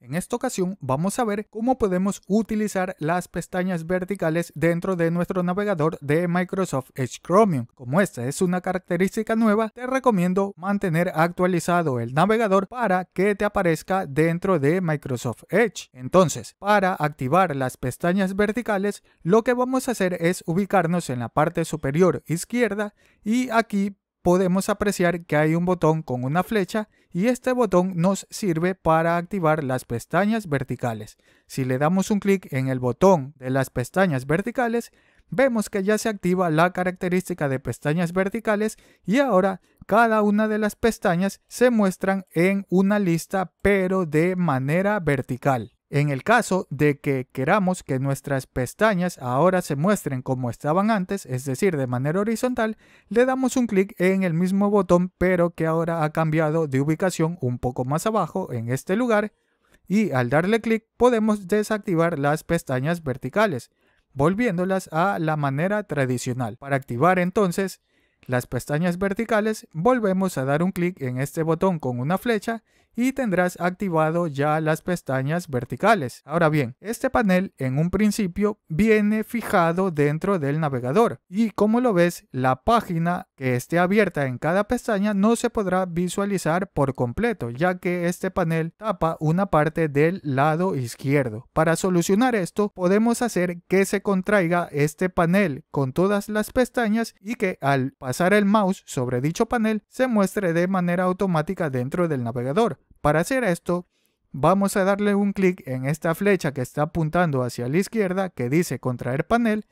En esta ocasión vamos a ver cómo podemos utilizar las pestañas verticales dentro de nuestro navegador de Microsoft Edge Chromium. Como esta es una característica nueva, te recomiendo mantener actualizado el navegador para que te aparezca dentro de Microsoft Edge. Entonces, para activar las pestañas verticales, lo que vamos a hacer es ubicarnos en la parte superior izquierda y aquí podemos apreciar que hay un botón con una flecha y este botón nos sirve para activar las pestañas verticales. Si le damos un clic en el botón de las pestañas verticales, vemos que ya se activa la característica de pestañas verticales y ahora cada una de las pestañas se muestran en una lista pero de manera vertical. En el caso de que queramos que nuestras pestañas ahora se muestren como estaban antes, es decir, de manera horizontal, le damos un clic en el mismo botón pero que ahora ha cambiado de ubicación un poco más abajo en este lugar y al darle clic podemos desactivar las pestañas verticales, volviéndolas a la manera tradicional. Para activar entonces las pestañas verticales, volvemos a dar un clic en este botón con una flecha y tendrás activado ya las pestañas verticales. Ahora bien, este panel en un principio viene fijado dentro del navegador y como lo ves, la página que esté abierta en cada pestaña no se podrá visualizar por completo, ya que este panel tapa una parte del lado izquierdo. Para solucionar esto, podemos hacer que se contraiga este panel con todas las pestañas y que al pasar el mouse sobre dicho panel se muestre de manera automática dentro del navegador. Para hacer esto, vamos a darle un clic en esta flecha que está apuntando hacia la izquierda que dice contraer panel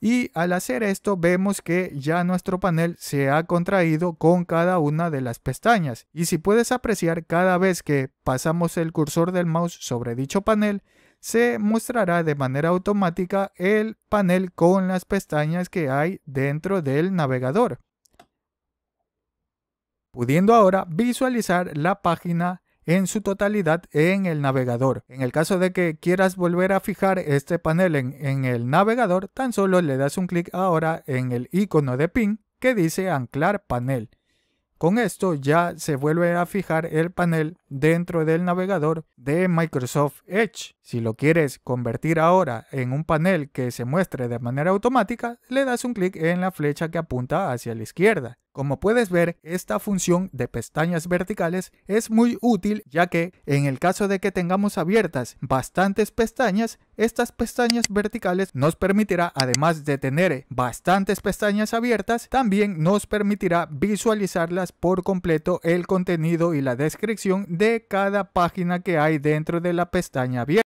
y al hacer esto vemos que ya nuestro panel se ha contraído con cada una de las pestañas y si puedes apreciar cada vez que pasamos el cursor del mouse sobre dicho panel se mostrará de manera automática el panel con las pestañas que hay dentro del navegador pudiendo ahora visualizar la página en su totalidad en el navegador. En el caso de que quieras volver a fijar este panel en, el navegador, tan solo le das un clic ahora en el icono de pin que dice anclar panel. Con esto ya se vuelve a fijar el panel dentro del navegador de Microsoft Edge. Si lo quieres convertir ahora en un panel que se muestre de manera automática, le das un clic en la flecha que apunta hacia la izquierda. Como puedes ver, esta función de pestañas verticales es muy útil ya que en el caso de que tengamos abiertas bastantes pestañas, estas pestañas verticales nos permitirá, además de tener bastantes pestañas abiertas, también nos permitirá visualizarlas por completo el contenido y la descripción de cada página que hay dentro de la pestaña abierta.